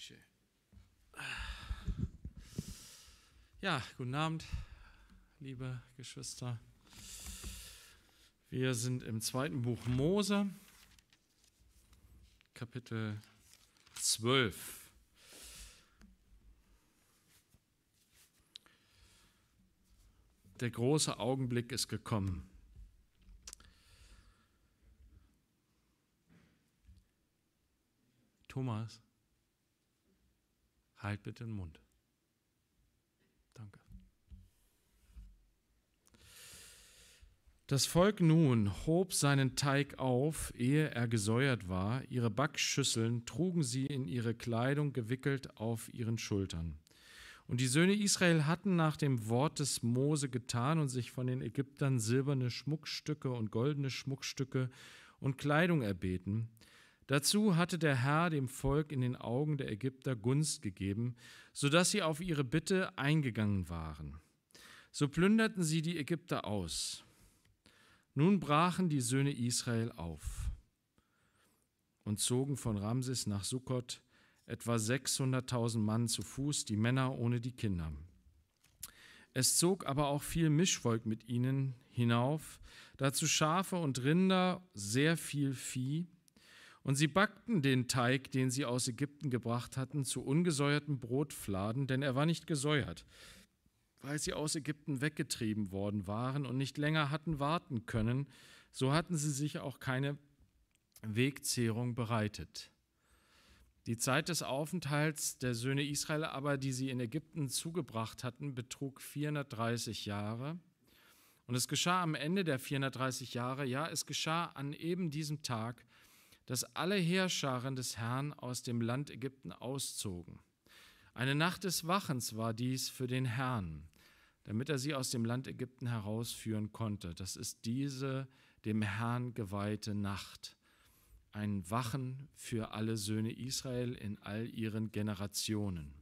Dankeschön. Ja, guten Abend, liebe Geschwister. Wir sind im zweiten Buch Mose, Kapitel 12. Der große Augenblick ist gekommen. Thomas halt bitte den Mund. Danke. Das Volk nun hob seinen Teig auf, ehe er gesäuert war, ihre Backschüsseln trugen sie in ihre Kleidung gewickelt auf ihren Schultern. Und die Söhne Israel hatten nach dem Wort des Mose getan und sich von den Ägyptern silberne Schmuckstücke und goldene Schmuckstücke und Kleidung erbeten, Dazu hatte der Herr dem Volk in den Augen der Ägypter Gunst gegeben, so dass sie auf ihre Bitte eingegangen waren. So plünderten sie die Ägypter aus. Nun brachen die Söhne Israel auf und zogen von Ramses nach Sukkot etwa 600.000 Mann zu Fuß, die Männer ohne die Kinder. Es zog aber auch viel Mischvolk mit ihnen hinauf, dazu Schafe und Rinder, sehr viel Vieh, und sie backten den Teig, den sie aus Ägypten gebracht hatten, zu ungesäuerten Brotfladen, denn er war nicht gesäuert, weil sie aus Ägypten weggetrieben worden waren und nicht länger hatten warten können, so hatten sie sich auch keine Wegzehrung bereitet. Die Zeit des Aufenthalts der Söhne Israel aber, die sie in Ägypten zugebracht hatten, betrug 430 Jahre. Und es geschah am Ende der 430 Jahre, ja, es geschah an eben diesem Tag, dass alle Heerscharen des Herrn aus dem Land Ägypten auszogen. Eine Nacht des Wachens war dies für den Herrn, damit er sie aus dem Land Ägypten herausführen konnte. Das ist diese dem Herrn geweihte Nacht. Ein Wachen für alle Söhne Israel in all ihren Generationen.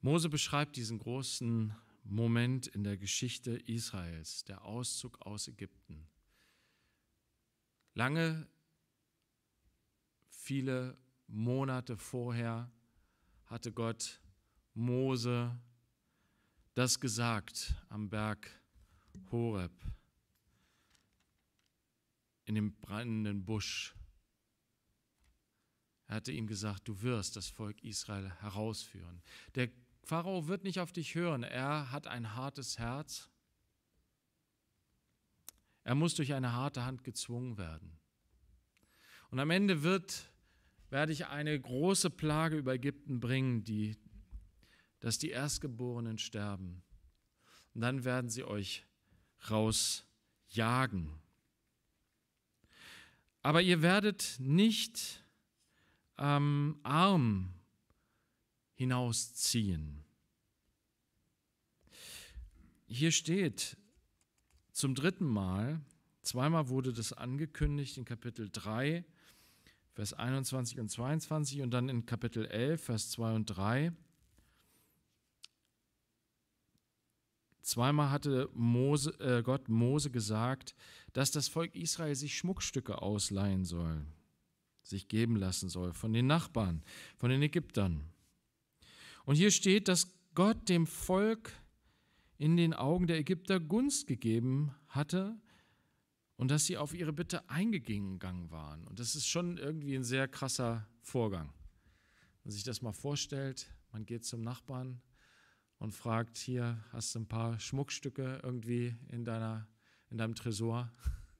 Mose beschreibt diesen großen Moment in der Geschichte Israels, der Auszug aus Ägypten. Lange, viele Monate vorher hatte Gott Mose das gesagt am Berg Horeb, in dem brennenden Busch. Er hatte ihm gesagt, du wirst das Volk Israel herausführen. Der Pharao wird nicht auf dich hören, er hat ein hartes Herz. Er muss durch eine harte Hand gezwungen werden. Und am Ende wird, werde ich eine große Plage über Ägypten bringen, die, dass die Erstgeborenen sterben. Und dann werden sie euch rausjagen. Aber ihr werdet nicht ähm, arm hinausziehen. Hier steht zum dritten Mal, zweimal wurde das angekündigt in Kapitel 3, Vers 21 und 22 und dann in Kapitel 11, Vers 2 und 3. Zweimal hatte Mose, äh Gott Mose gesagt, dass das Volk Israel sich Schmuckstücke ausleihen soll, sich geben lassen soll von den Nachbarn, von den Ägyptern. Und hier steht, dass Gott dem Volk in den Augen der Ägypter Gunst gegeben hatte und dass sie auf ihre Bitte eingegangen waren. Und das ist schon irgendwie ein sehr krasser Vorgang. Wenn man sich das mal vorstellt, man geht zum Nachbarn und fragt, hier hast du ein paar Schmuckstücke irgendwie in, deiner, in deinem Tresor,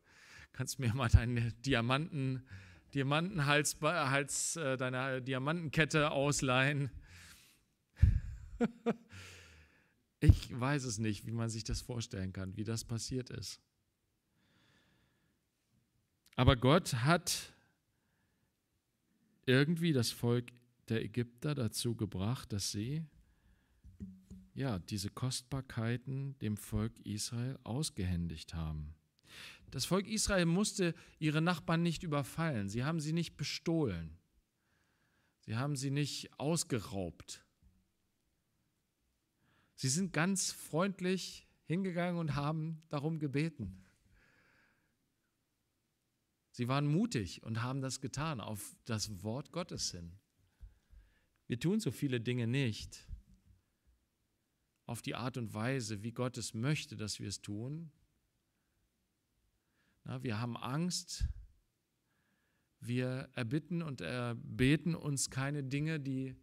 kannst mir mal deinen Diamanten, Diamantenhals, äh, Hals, äh, deine äh, Diamantenkette ausleihen. ich weiß es nicht, wie man sich das vorstellen kann, wie das passiert ist. Aber Gott hat irgendwie das Volk der Ägypter dazu gebracht, dass sie ja diese Kostbarkeiten dem Volk Israel ausgehändigt haben. Das Volk Israel musste ihre Nachbarn nicht überfallen, sie haben sie nicht bestohlen, sie haben sie nicht ausgeraubt, Sie sind ganz freundlich hingegangen und haben darum gebeten. Sie waren mutig und haben das getan, auf das Wort Gottes hin. Wir tun so viele Dinge nicht auf die Art und Weise, wie Gott es möchte, dass wir es tun. Na, wir haben Angst, wir erbitten und erbeten uns keine Dinge, die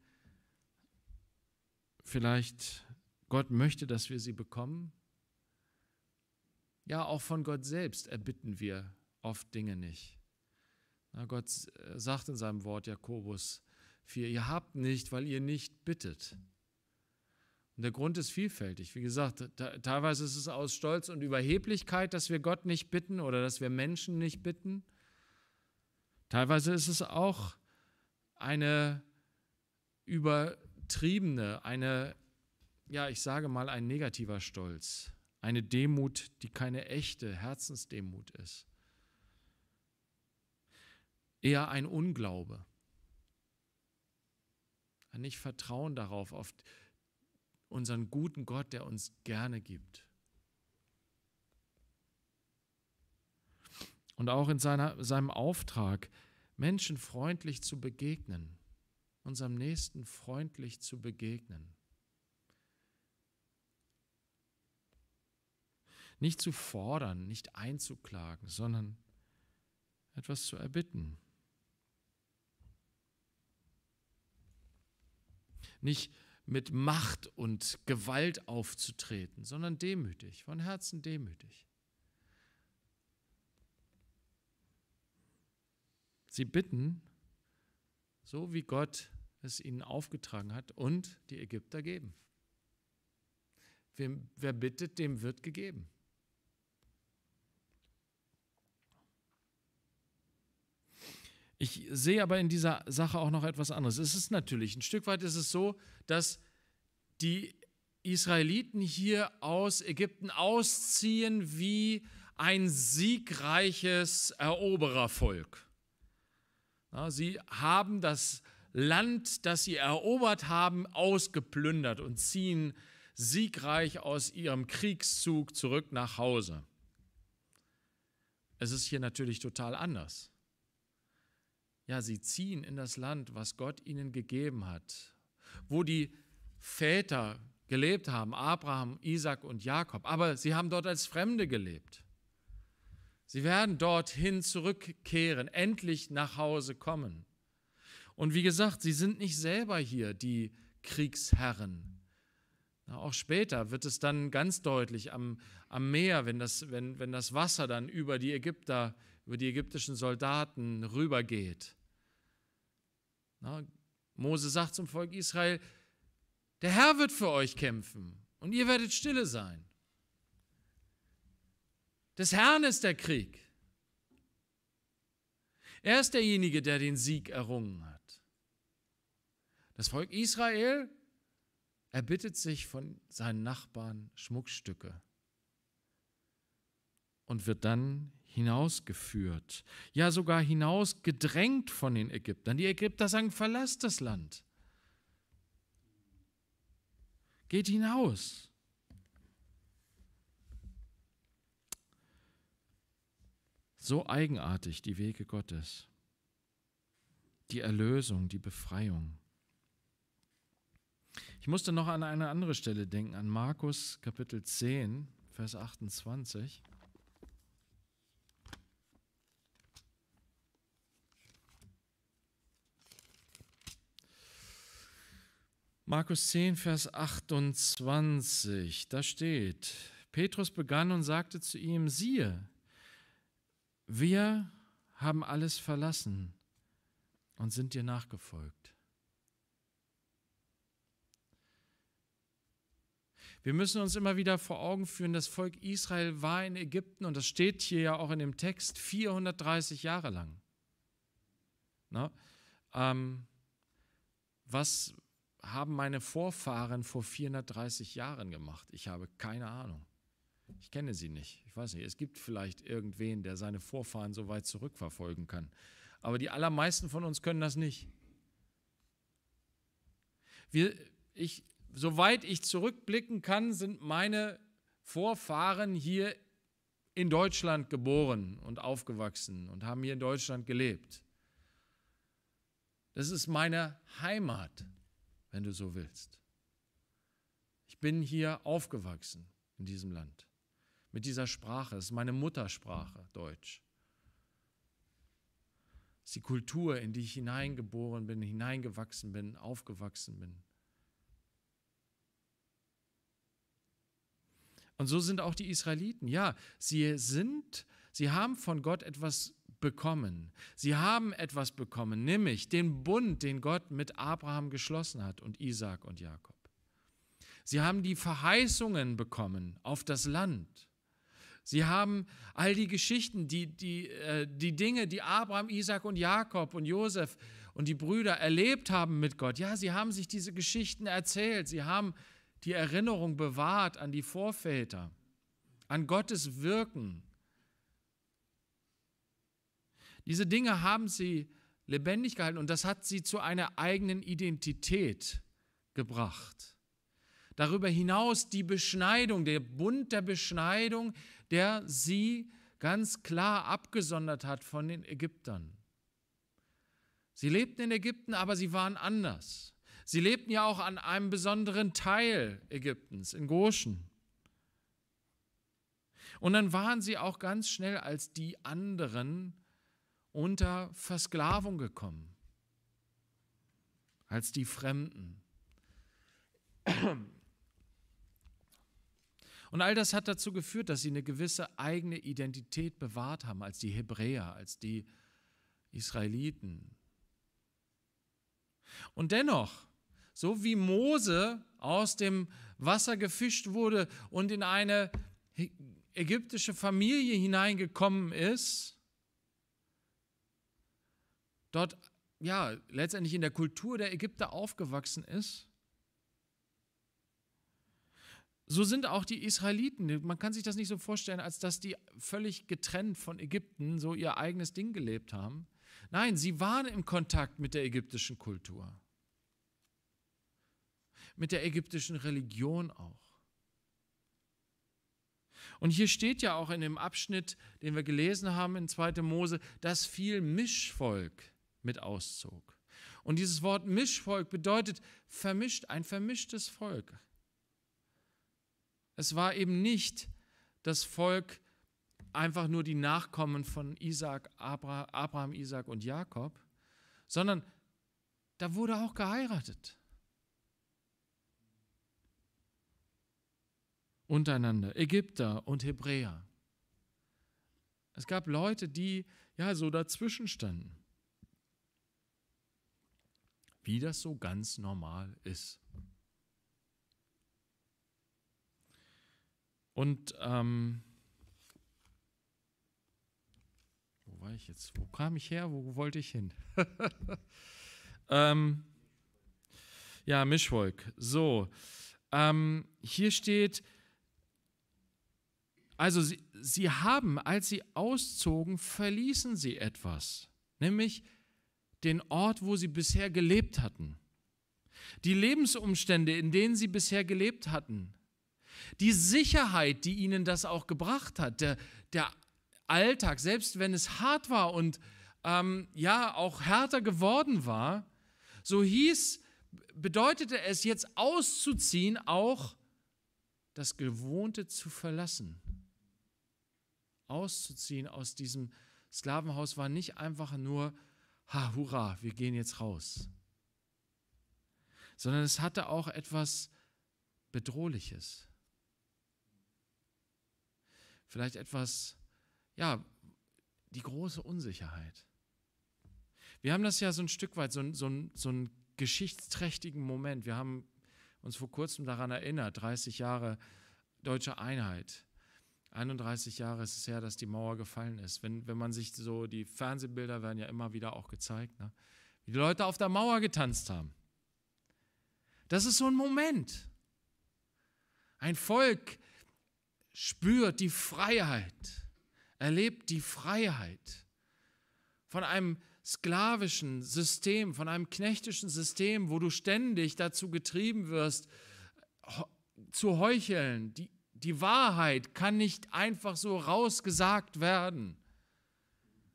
vielleicht Gott möchte, dass wir sie bekommen. Ja, auch von Gott selbst erbitten wir oft Dinge nicht. Na, Gott äh, sagt in seinem Wort Jakobus 4, ihr habt nicht, weil ihr nicht bittet. Und der Grund ist vielfältig. Wie gesagt, teilweise ist es aus Stolz und Überheblichkeit, dass wir Gott nicht bitten oder dass wir Menschen nicht bitten. Teilweise ist es auch eine übertriebene, eine ja, ich sage mal, ein negativer Stolz, eine Demut, die keine echte Herzensdemut ist, eher ein Unglaube, ein Nicht-Vertrauen darauf, auf unseren guten Gott, der uns gerne gibt. Und auch in seiner, seinem Auftrag, Menschen freundlich zu begegnen, unserem Nächsten freundlich zu begegnen. Nicht zu fordern, nicht einzuklagen, sondern etwas zu erbitten. Nicht mit Macht und Gewalt aufzutreten, sondern demütig, von Herzen demütig. Sie bitten, so wie Gott es ihnen aufgetragen hat und die Ägypter geben. wer bittet, dem wird gegeben. Ich sehe aber in dieser Sache auch noch etwas anderes. Es ist natürlich, ein Stück weit ist es so, dass die Israeliten hier aus Ägypten ausziehen wie ein siegreiches Eroberervolk. Ja, sie haben das Land, das sie erobert haben, ausgeplündert und ziehen siegreich aus ihrem Kriegszug zurück nach Hause. Es ist hier natürlich total anders ja, sie ziehen in das Land, was Gott ihnen gegeben hat, wo die Väter gelebt haben, Abraham, Isaac und Jakob, aber sie haben dort als Fremde gelebt. Sie werden dorthin zurückkehren, endlich nach Hause kommen. Und wie gesagt, sie sind nicht selber hier die Kriegsherren. auch später wird es dann ganz deutlich am, am Meer, wenn das, wenn, wenn das Wasser dann über die Ägypter, über die ägyptischen Soldaten rübergeht. Na, Mose sagt zum Volk Israel, der Herr wird für euch kämpfen und ihr werdet stille sein. Des Herrn ist der Krieg. Er ist derjenige, der den Sieg errungen hat. Das Volk Israel erbittet sich von seinen Nachbarn Schmuckstücke und wird dann hinausgeführt, ja sogar hinausgedrängt von den Ägyptern. Die Ägypter sagen, verlasst das Land. Geht hinaus. So eigenartig die Wege Gottes, die Erlösung, die Befreiung. Ich musste noch an eine andere Stelle denken, an Markus Kapitel 10, Vers 28. Markus 10, Vers 28, da steht, Petrus begann und sagte zu ihm, siehe, wir haben alles verlassen und sind dir nachgefolgt. Wir müssen uns immer wieder vor Augen führen, das Volk Israel war in Ägypten, und das steht hier ja auch in dem Text, 430 Jahre lang. Na, ähm, was, haben meine Vorfahren vor 430 Jahren gemacht? Ich habe keine Ahnung. Ich kenne sie nicht. Ich weiß nicht. Es gibt vielleicht irgendwen, der seine Vorfahren so weit zurückverfolgen kann. Aber die allermeisten von uns können das nicht. Wir, ich, soweit ich zurückblicken kann, sind meine Vorfahren hier in Deutschland geboren und aufgewachsen und haben hier in Deutschland gelebt. Das ist meine Heimat wenn du so willst. Ich bin hier aufgewachsen in diesem Land mit dieser Sprache. Es ist meine Muttersprache, Deutsch. Es ist die Kultur, in die ich hineingeboren bin, hineingewachsen bin, aufgewachsen bin. Und so sind auch die Israeliten. Ja, sie sind, sie haben von Gott etwas bekommen. Sie haben etwas bekommen, nämlich den Bund, den Gott mit Abraham geschlossen hat und Isaac und Jakob. Sie haben die Verheißungen bekommen auf das Land. Sie haben all die Geschichten, die, die, äh, die Dinge, die Abraham, Isaac und Jakob und Josef und die Brüder erlebt haben mit Gott. Ja, sie haben sich diese Geschichten erzählt. Sie haben die Erinnerung bewahrt an die Vorväter, an Gottes Wirken diese Dinge haben sie lebendig gehalten und das hat sie zu einer eigenen Identität gebracht. Darüber hinaus die Beschneidung, der Bund der Beschneidung, der sie ganz klar abgesondert hat von den Ägyptern. Sie lebten in Ägypten, aber sie waren anders. Sie lebten ja auch an einem besonderen Teil Ägyptens, in Goshen. Und dann waren sie auch ganz schnell als die anderen unter Versklavung gekommen als die Fremden. Und all das hat dazu geführt, dass sie eine gewisse eigene Identität bewahrt haben als die Hebräer, als die Israeliten. Und dennoch, so wie Mose aus dem Wasser gefischt wurde und in eine ägyptische Familie hineingekommen ist, dort ja letztendlich in der Kultur der Ägypter aufgewachsen ist. So sind auch die Israeliten. Man kann sich das nicht so vorstellen, als dass die völlig getrennt von Ägypten so ihr eigenes Ding gelebt haben. Nein, sie waren im Kontakt mit der ägyptischen Kultur, mit der ägyptischen Religion auch. Und hier steht ja auch in dem Abschnitt, den wir gelesen haben in 2. Mose, dass viel Mischvolk mit auszog. Und dieses Wort Mischvolk bedeutet vermischt, ein vermischtes Volk. Es war eben nicht das Volk, einfach nur die Nachkommen von Isaac, Abraham, Isaac und Jakob, sondern da wurde auch geheiratet. Untereinander, Ägypter und Hebräer. Es gab Leute, die ja so dazwischen standen wie das so ganz normal ist. Und ähm, wo war ich jetzt? Wo kam ich her? Wo wollte ich hin? ähm, ja, Mischwolk. So, ähm, hier steht, also sie, sie haben, als sie auszogen, verließen sie etwas, nämlich den Ort, wo sie bisher gelebt hatten, die Lebensumstände, in denen sie bisher gelebt hatten, die Sicherheit, die ihnen das auch gebracht hat, der, der Alltag, selbst wenn es hart war und ähm, ja auch härter geworden war, so hieß, bedeutete es jetzt auszuziehen auch das Gewohnte zu verlassen. Auszuziehen aus diesem Sklavenhaus war nicht einfach nur ha, hurra, wir gehen jetzt raus. Sondern es hatte auch etwas Bedrohliches. Vielleicht etwas, ja, die große Unsicherheit. Wir haben das ja so ein Stück weit, so, so, so einen geschichtsträchtigen Moment. Wir haben uns vor kurzem daran erinnert, 30 Jahre deutsche Einheit. 31 Jahre ist es her, dass die Mauer gefallen ist. Wenn, wenn man sich so, die Fernsehbilder werden ja immer wieder auch gezeigt, ne? wie die Leute auf der Mauer getanzt haben. Das ist so ein Moment. Ein Volk spürt die Freiheit, erlebt die Freiheit von einem sklavischen System, von einem knechtischen System, wo du ständig dazu getrieben wirst, zu heucheln, die die Wahrheit kann nicht einfach so rausgesagt werden.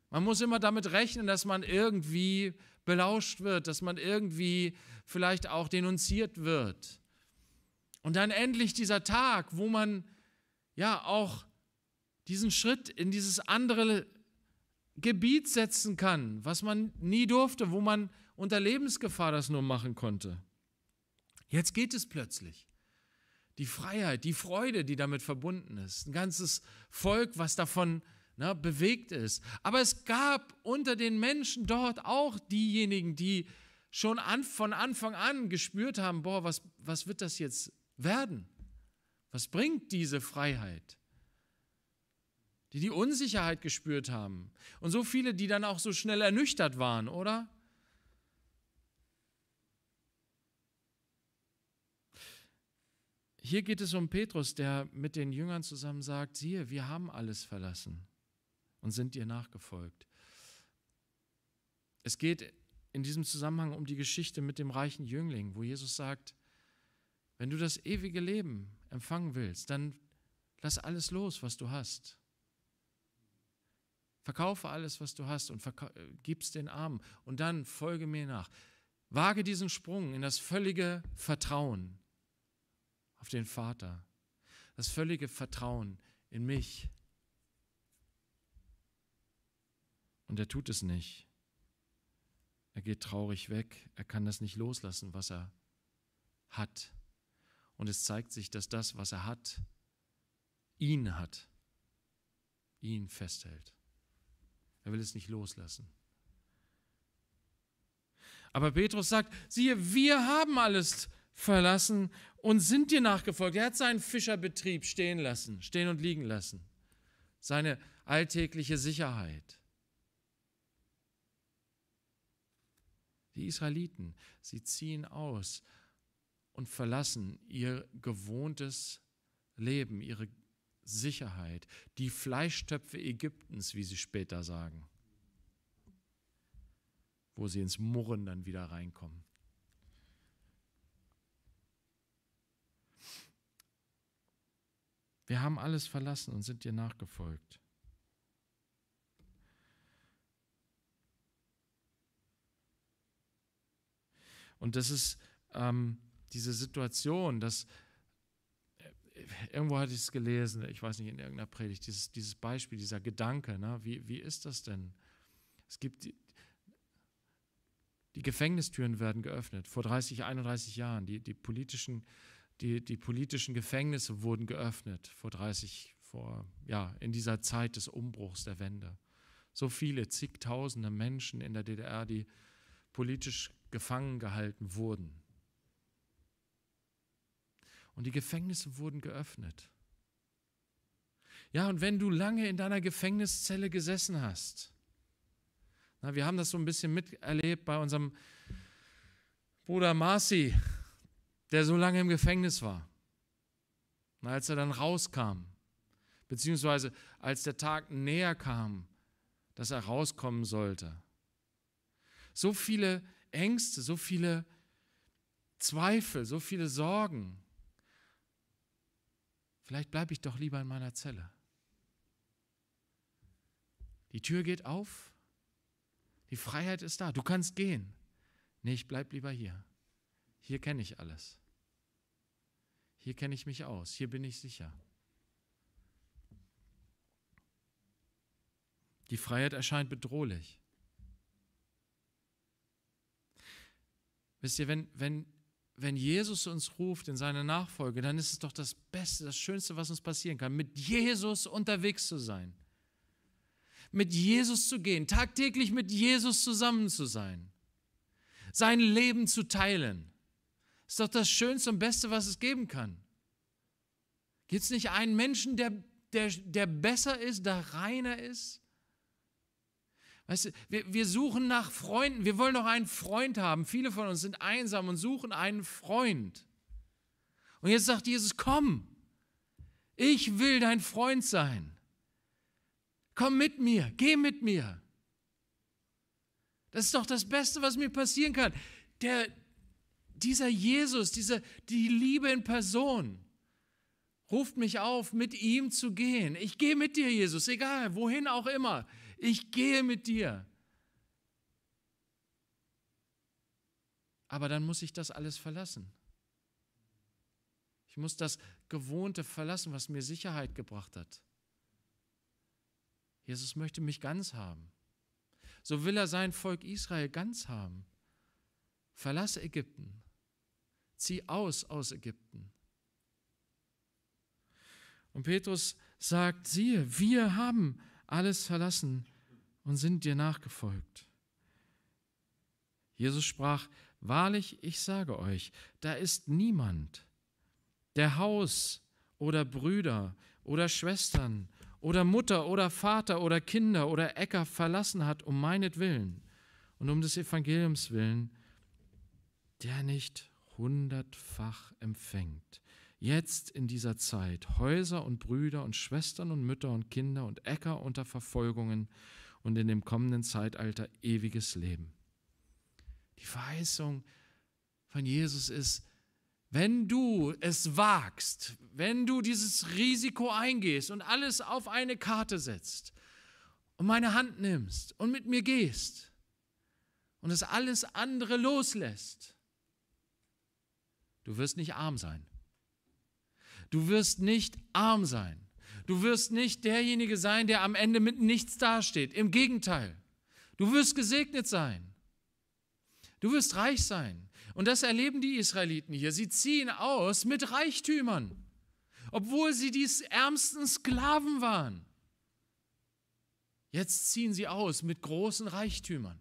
Man muss immer damit rechnen, dass man irgendwie belauscht wird, dass man irgendwie vielleicht auch denunziert wird. Und dann endlich dieser Tag, wo man ja auch diesen Schritt in dieses andere Gebiet setzen kann, was man nie durfte, wo man unter Lebensgefahr das nur machen konnte. Jetzt geht es plötzlich die Freiheit, die Freude, die damit verbunden ist. Ein ganzes Volk, was davon na, ne, bewegt ist. Aber es gab unter den Menschen dort auch diejenigen, die schon an, von Anfang an gespürt haben, boah, was, was wird das jetzt werden? Was bringt diese Freiheit? Die die Unsicherheit gespürt haben. Und so viele, die dann auch so schnell ernüchtert waren, oder? Hier geht es um Petrus, der mit den Jüngern zusammen sagt, siehe, wir haben alles verlassen und sind dir nachgefolgt. Es geht in diesem Zusammenhang um die Geschichte mit dem reichen Jüngling, wo Jesus sagt, wenn du das ewige Leben empfangen willst, dann lass alles los, was du hast. Verkaufe alles, was du hast und äh, gib's den Armen und dann folge mir nach. Wage diesen Sprung in das völlige Vertrauen, auf den Vater. Das völlige Vertrauen in mich. Und er tut es nicht. Er geht traurig weg. Er kann das nicht loslassen, was er hat. Und es zeigt sich, dass das, was er hat, ihn hat, ihn festhält. Er will es nicht loslassen. Aber Petrus sagt, siehe, wir haben alles verlassen und sind dir nachgefolgt. Er hat seinen Fischerbetrieb stehen lassen, stehen und liegen lassen. Seine alltägliche Sicherheit. Die Israeliten, sie ziehen aus und verlassen ihr gewohntes Leben, ihre Sicherheit, die Fleischtöpfe Ägyptens, wie sie später sagen, wo sie ins Murren dann wieder reinkommen. Wir haben alles verlassen und sind dir nachgefolgt. Und das ist ähm, diese Situation, dass äh, irgendwo hatte ich es gelesen, ich weiß nicht, in irgendeiner Predigt, dieses, dieses Beispiel, dieser Gedanke, ne? wie, wie ist das denn? Es gibt, die, die Gefängnistüren werden geöffnet, vor 30, 31 Jahren, die, die politischen äh, die, die politischen Gefängnisse wurden geöffnet vor 30, vor, ja, in dieser Zeit des Umbruchs der Wende. So viele, zigtausende Menschen in der DDR, die politisch gefangen gehalten wurden. Und die Gefängnisse wurden geöffnet. Ja, und wenn du lange in deiner Gefängniszelle gesessen hast, na, wir haben das so ein bisschen miterlebt bei unserem Bruder Marci, der so lange im Gefängnis war. Und als er dann rauskam, beziehungsweise als der Tag näher kam, dass er rauskommen sollte. So viele Ängste, so viele Zweifel, so viele Sorgen. Vielleicht bleibe ich doch lieber in meiner Zelle. Die Tür geht auf, die Freiheit ist da, du kannst gehen. Nee, ich bleibe lieber hier. Hier kenne ich alles. Hier kenne ich mich aus, hier bin ich sicher. Die Freiheit erscheint bedrohlich. Wisst ihr, wenn, wenn, wenn Jesus uns ruft in seine Nachfolge, dann ist es doch das Beste, das Schönste, was uns passieren kann, mit Jesus unterwegs zu sein. Mit Jesus zu gehen, tagtäglich mit Jesus zusammen zu sein. Sein Leben zu teilen. Ist doch das Schönste und Beste, was es geben kann. Gibt es nicht einen Menschen, der, der, der besser ist, der reiner ist? Weißt du, wir, wir suchen nach Freunden. Wir wollen doch einen Freund haben. Viele von uns sind einsam und suchen einen Freund. Und jetzt sagt Jesus, komm, ich will dein Freund sein. Komm mit mir, geh mit mir. Das ist doch das Beste, was mir passieren kann. Der, dieser Jesus, diese, die Liebe in Person ruft mich auf, mit ihm zu gehen. Ich gehe mit dir, Jesus, egal, wohin auch immer. Ich gehe mit dir. Aber dann muss ich das alles verlassen. Ich muss das Gewohnte verlassen, was mir Sicherheit gebracht hat. Jesus möchte mich ganz haben. So will er sein Volk Israel ganz haben. Verlasse Ägypten, zieh aus aus Ägypten. Und Petrus sagt, siehe, wir haben alles verlassen und sind dir nachgefolgt. Jesus sprach, wahrlich, ich sage euch, da ist niemand, der Haus oder Brüder oder Schwestern oder Mutter oder Vater oder Kinder oder Äcker verlassen hat um meinetwillen und um des Evangeliums willen, der nicht hundertfach empfängt. Jetzt in dieser Zeit Häuser und Brüder und Schwestern und Mütter und Kinder und Äcker unter Verfolgungen und in dem kommenden Zeitalter ewiges Leben. Die Verheißung von Jesus ist, wenn du es wagst, wenn du dieses Risiko eingehst und alles auf eine Karte setzt und meine Hand nimmst und mit mir gehst und es alles andere loslässt, Du wirst nicht arm sein. Du wirst nicht arm sein. Du wirst nicht derjenige sein, der am Ende mit nichts dasteht. Im Gegenteil. Du wirst gesegnet sein. Du wirst reich sein. Und das erleben die Israeliten hier. Sie ziehen aus mit Reichtümern, obwohl sie die ärmsten Sklaven waren. Jetzt ziehen sie aus mit großen Reichtümern.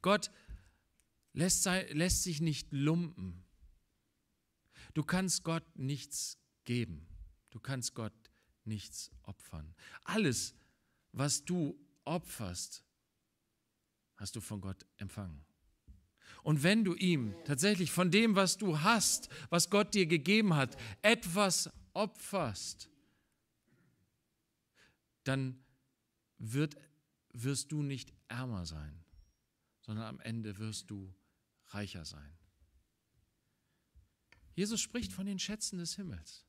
Gott lässt, lässt sich nicht lumpen. Du kannst Gott nichts geben. Du kannst Gott nichts opfern. Alles, was du opferst, hast du von Gott empfangen. Und wenn du ihm tatsächlich von dem, was du hast, was Gott dir gegeben hat, etwas opferst, dann wird, wirst du nicht ärmer sein, sondern am Ende wirst du reicher sein. Jesus spricht von den Schätzen des Himmels.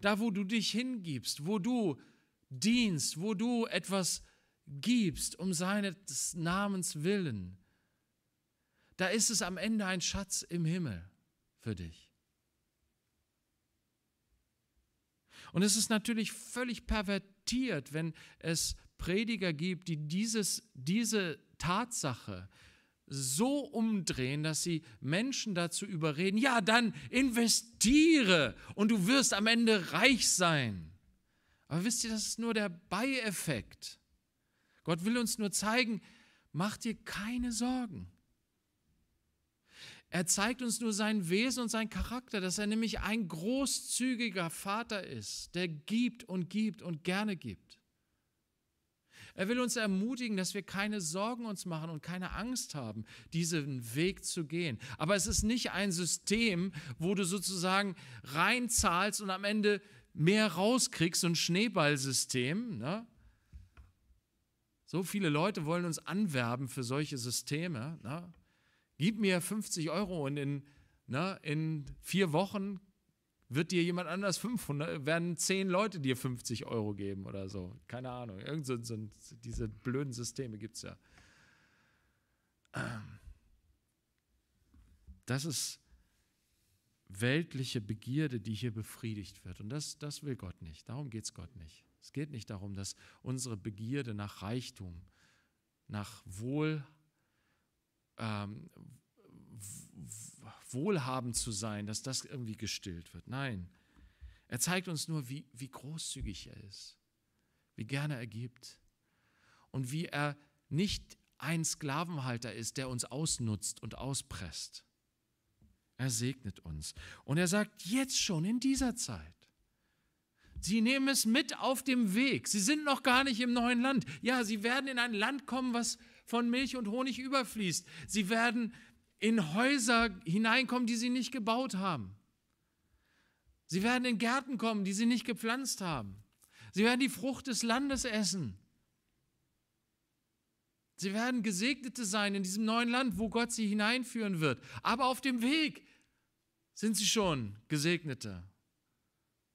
Da, wo du dich hingibst, wo du dienst, wo du etwas gibst um seines Namens willen, da ist es am Ende ein Schatz im Himmel für dich. Und es ist natürlich völlig pervertiert, wenn es Prediger gibt, die dieses, diese Tatsache, so umdrehen, dass sie Menschen dazu überreden, ja, dann investiere und du wirst am Ende reich sein. Aber wisst ihr, das ist nur der Beieffekt. Gott will uns nur zeigen, mach dir keine Sorgen. Er zeigt uns nur sein Wesen und sein Charakter, dass er nämlich ein großzügiger Vater ist, der gibt und gibt und gerne gibt. Er will uns ermutigen, dass wir keine Sorgen uns machen und keine Angst haben, diesen Weg zu gehen. Aber es ist nicht ein System, wo du sozusagen reinzahlst und am Ende mehr rauskriegst, so ein Schneeballsystem. Ne? So viele Leute wollen uns anwerben für solche Systeme. Ne? Gib mir 50 Euro und in, ne, in vier Wochen wird dir jemand anders 500, werden 10 Leute dir 50 Euro geben oder so. Keine Ahnung. Irgend so, so diese blöden Systeme gibt es ja. Ähm. Das ist weltliche Begierde, die hier befriedigt wird. Und das, das will Gott nicht. Darum geht es Gott nicht. Es geht nicht darum, dass unsere Begierde nach Reichtum, nach Wohl, ähm, wohlhabend zu sein, dass das irgendwie gestillt wird. Nein, er zeigt uns nur, wie, wie großzügig er ist, wie gerne er gibt und wie er nicht ein Sklavenhalter ist, der uns ausnutzt und auspresst. Er segnet uns. Und er sagt jetzt schon in dieser Zeit, Sie nehmen es mit auf dem Weg. Sie sind noch gar nicht im neuen Land. Ja, Sie werden in ein Land kommen, was von Milch und Honig überfließt. Sie werden in Häuser hineinkommen, die sie nicht gebaut haben. Sie werden in Gärten kommen, die sie nicht gepflanzt haben. Sie werden die Frucht des Landes essen. Sie werden Gesegnete sein in diesem neuen Land, wo Gott sie hineinführen wird. Aber auf dem Weg sind sie schon Gesegnete.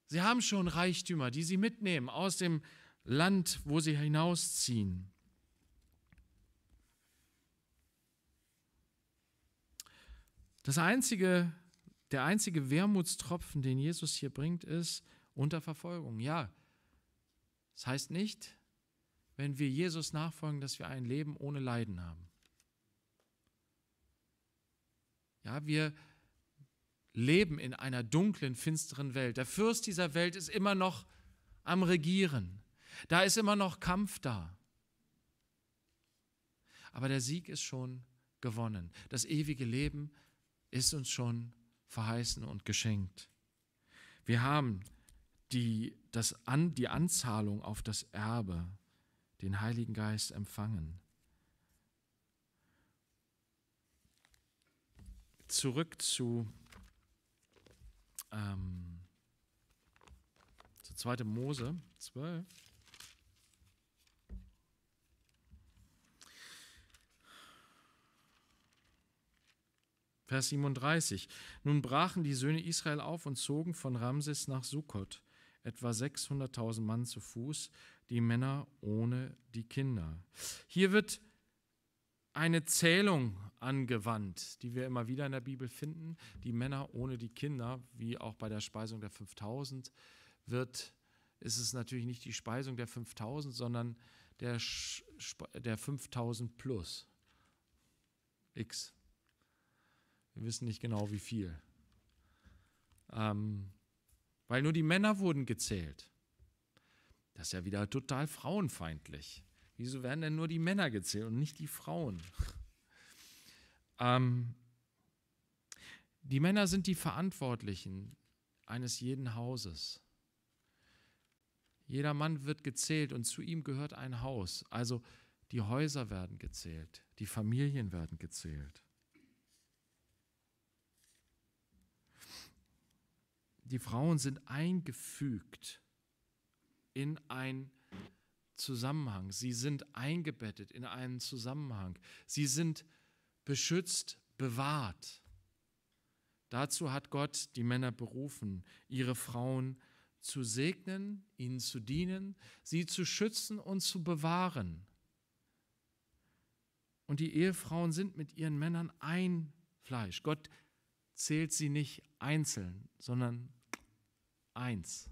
Sie haben schon Reichtümer, die sie mitnehmen aus dem Land, wo sie hinausziehen. Das einzige, der einzige Wermutstropfen, den Jesus hier bringt, ist unter Verfolgung. Ja, das heißt nicht, wenn wir Jesus nachfolgen, dass wir ein Leben ohne Leiden haben. Ja, wir leben in einer dunklen, finsteren Welt. Der Fürst dieser Welt ist immer noch am Regieren. Da ist immer noch Kampf da. Aber der Sieg ist schon gewonnen. Das ewige Leben ist ist uns schon verheißen und geschenkt. Wir haben die, das An, die Anzahlung auf das Erbe, den Heiligen Geist empfangen. Zurück zu, ähm, zu 2. Mose 12. Vers 37. Nun brachen die Söhne Israel auf und zogen von Ramses nach Sukkot, etwa 600.000 Mann zu Fuß, die Männer ohne die Kinder. Hier wird eine Zählung angewandt, die wir immer wieder in der Bibel finden. Die Männer ohne die Kinder, wie auch bei der Speisung der 5000, wird, ist es natürlich nicht die Speisung der 5000, sondern der, der 5000 plus. X. Wir wissen nicht genau, wie viel. Ähm, weil nur die Männer wurden gezählt. Das ist ja wieder total frauenfeindlich. Wieso werden denn nur die Männer gezählt und nicht die Frauen? Ähm, die Männer sind die Verantwortlichen eines jeden Hauses. Jeder Mann wird gezählt und zu ihm gehört ein Haus. Also die Häuser werden gezählt, die Familien werden gezählt. die Frauen sind eingefügt in ein Zusammenhang. Sie sind eingebettet in einen Zusammenhang. Sie sind beschützt, bewahrt. Dazu hat Gott die Männer berufen, ihre Frauen zu segnen, ihnen zu dienen, sie zu schützen und zu bewahren. Und die Ehefrauen sind mit ihren Männern ein Fleisch. Gott zählt sie nicht einzeln, sondern eins.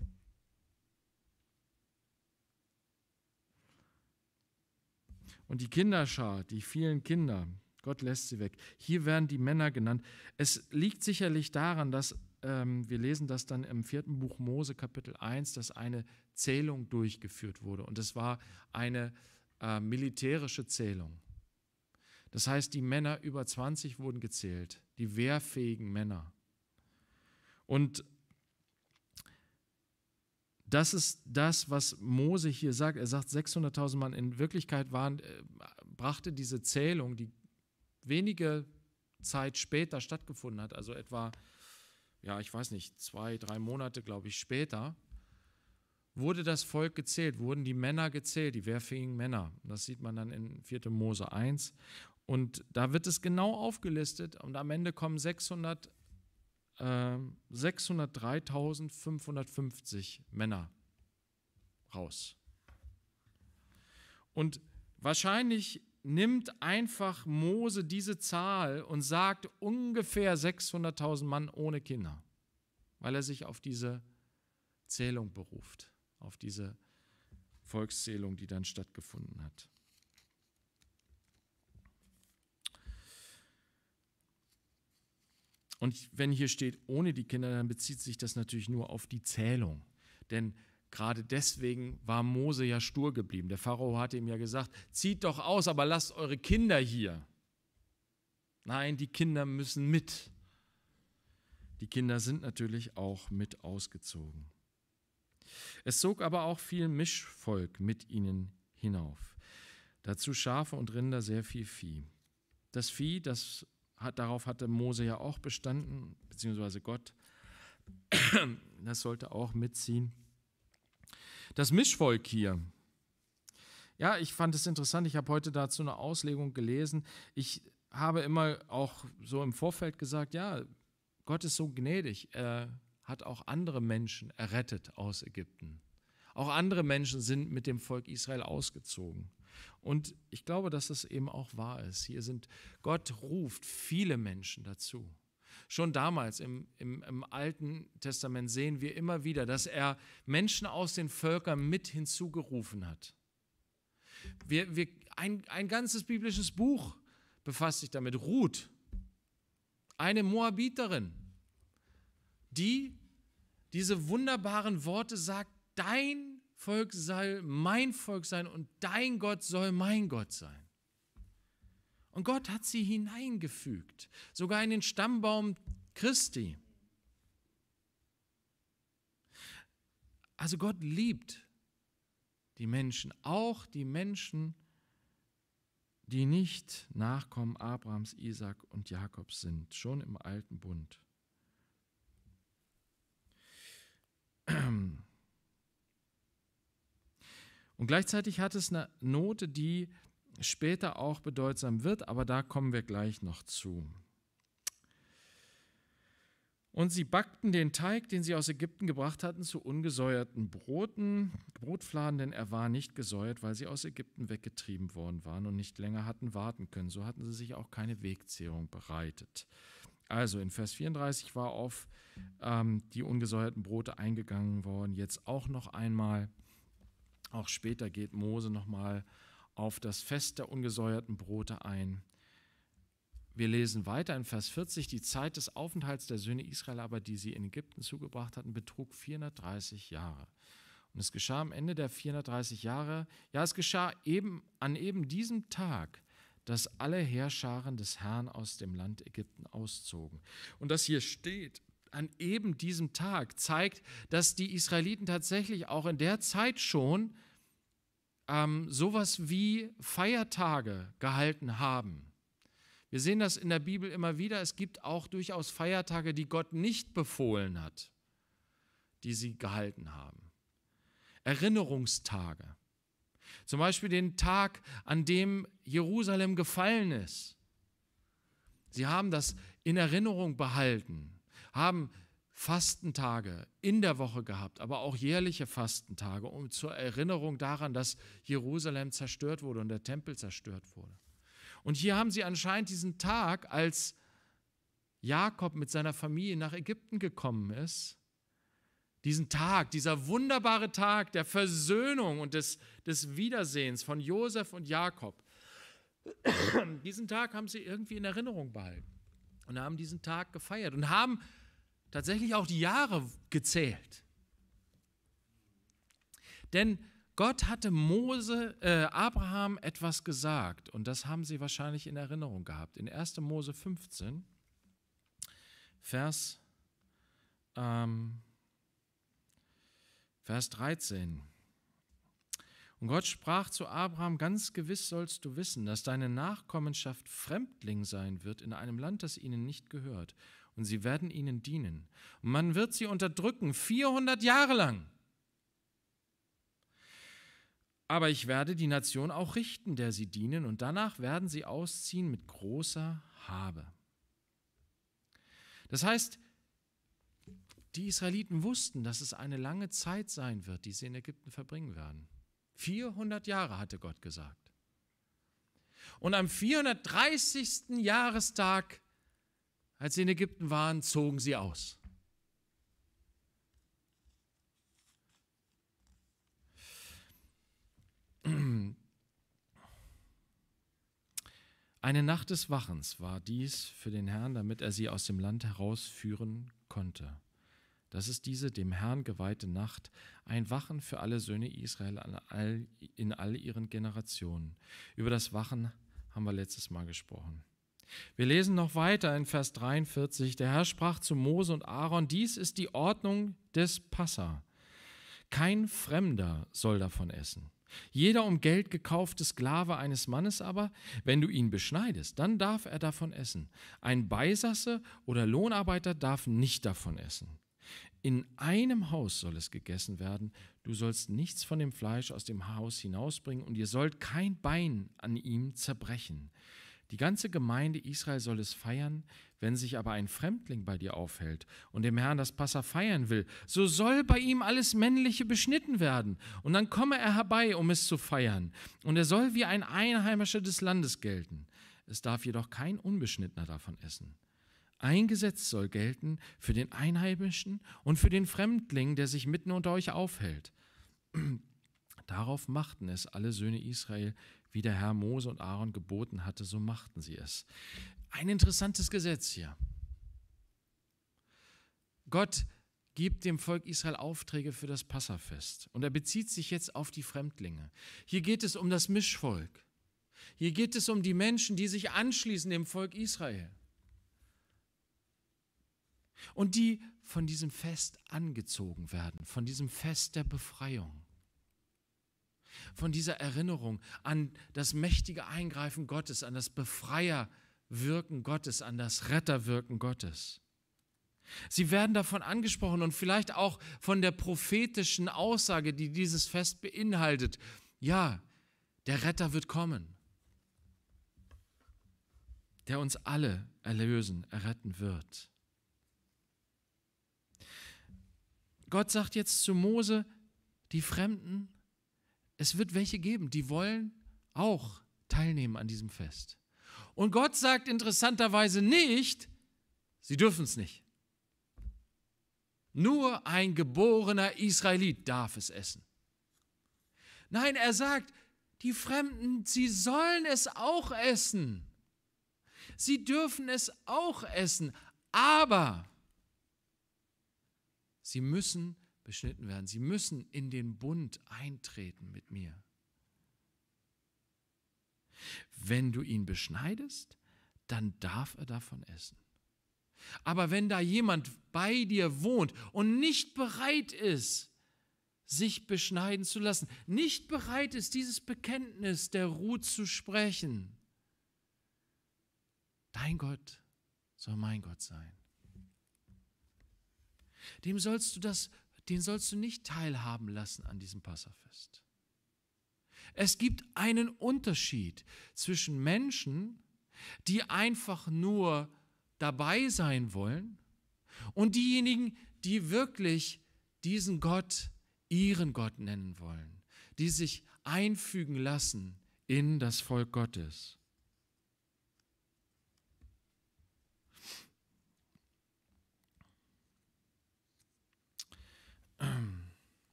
Und die Kinderschar, die vielen Kinder, Gott lässt sie weg. Hier werden die Männer genannt. Es liegt sicherlich daran, dass ähm, wir lesen, dass dann im vierten Buch Mose Kapitel 1, dass eine Zählung durchgeführt wurde. Und es war eine äh, militärische Zählung. Das heißt, die Männer über 20 wurden gezählt, die wehrfähigen Männer. Und das ist das, was Mose hier sagt. Er sagt 600.000 Mann. In Wirklichkeit waren, äh, brachte diese Zählung, die wenige Zeit später stattgefunden hat, also etwa, ja, ich weiß nicht, zwei, drei Monate, glaube ich, später, wurde das Volk gezählt, wurden die Männer gezählt, die wehrfähigen Männer. Das sieht man dann in 4. Mose 1. Und da wird es genau aufgelistet und am Ende kommen 600, äh, 603.550 Männer raus. Und wahrscheinlich nimmt einfach Mose diese Zahl und sagt ungefähr 600.000 Mann ohne Kinder, weil er sich auf diese Zählung beruft, auf diese Volkszählung, die dann stattgefunden hat. Und wenn hier steht, ohne die Kinder, dann bezieht sich das natürlich nur auf die Zählung. Denn gerade deswegen war Mose ja stur geblieben. Der Pharao hatte ihm ja gesagt, zieht doch aus, aber lasst eure Kinder hier. Nein, die Kinder müssen mit. Die Kinder sind natürlich auch mit ausgezogen. Es zog aber auch viel Mischvolk mit ihnen hinauf. Dazu Schafe und Rinder, sehr viel Vieh. Das Vieh, das hat, darauf hatte Mose ja auch bestanden, beziehungsweise Gott. Das sollte auch mitziehen. Das Mischvolk hier. Ja, ich fand es interessant. Ich habe heute dazu eine Auslegung gelesen. Ich habe immer auch so im Vorfeld gesagt, ja, Gott ist so gnädig. Er hat auch andere Menschen errettet aus Ägypten. Auch andere Menschen sind mit dem Volk Israel ausgezogen. Und ich glaube, dass es eben auch wahr ist. Hier sind, Gott ruft viele Menschen dazu. Schon damals im, im, im, Alten Testament sehen wir immer wieder, dass er Menschen aus den Völkern mit hinzugerufen hat. Wir, wir, ein, ein ganzes biblisches Buch befasst sich damit. Ruth, eine Moabiterin, die diese wunderbaren Worte sagt, dein Volk soll mein Volk sein und dein Gott soll mein Gott sein. Und Gott hat sie hineingefügt, sogar in den Stammbaum Christi. Also Gott liebt die Menschen, auch die Menschen, die nicht Nachkommen Abrahams, Isaac und Jakobs sind, schon im alten Bund. Und gleichzeitig hat es eine Note, die später auch bedeutsam wird, aber da kommen wir gleich noch zu. Und sie backten den Teig, den sie aus Ägypten gebracht hatten, zu ungesäuerten Broten, Brotfladen, denn er war nicht gesäuert, weil sie aus Ägypten weggetrieben worden waren und nicht länger hatten warten können. So hatten sie sich auch keine Wegzehrung bereitet. Also in Vers 34 war auf ähm, die ungesäuerten Brote eingegangen worden, jetzt auch noch einmal. Auch später geht Mose nochmal auf das Fest der ungesäuerten Brote ein. Wir lesen weiter in Vers 40, die Zeit des Aufenthalts der Söhne Israel aber, die sie in Ägypten zugebracht hatten, betrug 430 Jahre. Und es geschah am Ende der 430 Jahre, ja es geschah eben an eben diesem Tag, dass alle Heerscharen des Herrn aus dem Land Ägypten auszogen. Und das hier steht, an eben diesem Tag zeigt, dass die Israeliten tatsächlich auch in der Zeit schon ähm, sowas wie Feiertage gehalten haben. Wir sehen das in der Bibel immer wieder. Es gibt auch durchaus Feiertage, die Gott nicht befohlen hat, die sie gehalten haben. Erinnerungstage. Zum Beispiel den Tag, an dem Jerusalem gefallen ist. Sie haben das in Erinnerung behalten haben Fastentage in der Woche gehabt, aber auch jährliche Fastentage, um zur Erinnerung daran, dass Jerusalem zerstört wurde und der Tempel zerstört wurde. Und hier haben sie anscheinend diesen Tag, als Jakob mit seiner Familie nach Ägypten gekommen ist, diesen Tag, dieser wunderbare Tag der Versöhnung und des, des Wiedersehens von Josef und Jakob, diesen Tag haben sie irgendwie in Erinnerung behalten und haben diesen Tag gefeiert und haben tatsächlich auch die Jahre gezählt. Denn Gott hatte Mose, äh, Abraham etwas gesagt und das haben sie wahrscheinlich in Erinnerung gehabt. In 1. Mose 15, Vers, ähm, Vers 13. Und Gott sprach zu Abraham, ganz gewiss sollst du wissen, dass deine Nachkommenschaft Fremdling sein wird in einem Land, das ihnen nicht gehört und sie werden ihnen dienen. Und man wird sie unterdrücken 400 Jahre lang. Aber ich werde die Nation auch richten, der sie dienen, und danach werden sie ausziehen mit großer Habe. Das heißt, die Israeliten wussten, dass es eine lange Zeit sein wird, die sie in Ägypten verbringen werden. 400 Jahre hatte Gott gesagt. Und am 430. Jahrestag als sie in Ägypten waren, zogen sie aus. Eine Nacht des Wachens war dies für den Herrn, damit er sie aus dem Land herausführen konnte. Das ist diese dem Herrn geweihte Nacht, ein Wachen für alle Söhne Israel in all ihren Generationen. Über das Wachen haben wir letztes Mal gesprochen. Wir lesen noch weiter in Vers 43. Der Herr sprach zu Mose und Aaron, dies ist die Ordnung des Passa. Kein Fremder soll davon essen. Jeder um Geld gekaufte Sklave eines Mannes aber, wenn du ihn beschneidest, dann darf er davon essen. Ein Beisasse oder Lohnarbeiter darf nicht davon essen. In einem Haus soll es gegessen werden. Du sollst nichts von dem Fleisch aus dem Haus hinausbringen und ihr sollt kein Bein an ihm zerbrechen. Die ganze Gemeinde Israel soll es feiern, wenn sich aber ein Fremdling bei dir aufhält und dem Herrn das Passa feiern will, so soll bei ihm alles Männliche beschnitten werden, und dann komme er herbei, um es zu feiern, und er soll wie ein Einheimischer des Landes gelten. Es darf jedoch kein Unbeschnittener davon essen. Ein Gesetz soll gelten für den Einheimischen und für den Fremdling, der sich mitten unter euch aufhält. Darauf machten es alle Söhne Israel wie der Herr Mose und Aaron geboten hatte, so machten sie es. Ein interessantes Gesetz hier. Gott gibt dem Volk Israel Aufträge für das Passafest. Und er bezieht sich jetzt auf die Fremdlinge. Hier geht es um das Mischvolk. Hier geht es um die Menschen, die sich anschließen dem Volk Israel. Und die von diesem Fest angezogen werden, von diesem Fest der Befreiung von dieser Erinnerung an das mächtige Eingreifen Gottes, an das Befreierwirken Gottes, an das Retterwirken Gottes. Sie werden davon angesprochen und vielleicht auch von der prophetischen Aussage, die dieses Fest beinhaltet. Ja, der Retter wird kommen, der uns alle erlösen, erretten wird. Gott sagt jetzt zu Mose, die Fremden, es wird welche geben, die wollen auch teilnehmen an diesem Fest. Und Gott sagt interessanterweise nicht, sie dürfen es nicht. Nur ein geborener Israelit darf es essen. Nein, er sagt, die Fremden, sie sollen es auch essen. Sie dürfen es auch essen, aber sie müssen beschnitten werden. Sie müssen in den Bund eintreten mit mir. Wenn du ihn beschneidest, dann darf er davon essen. Aber wenn da jemand bei dir wohnt und nicht bereit ist, sich beschneiden zu lassen, nicht bereit ist, dieses Bekenntnis der Ruhe zu sprechen, dein Gott soll mein Gott sein. Dem sollst du das den sollst du nicht teilhaben lassen an diesem Passafest. Es gibt einen Unterschied zwischen Menschen, die einfach nur dabei sein wollen und diejenigen, die wirklich diesen Gott ihren Gott nennen wollen, die sich einfügen lassen in das Volk Gottes.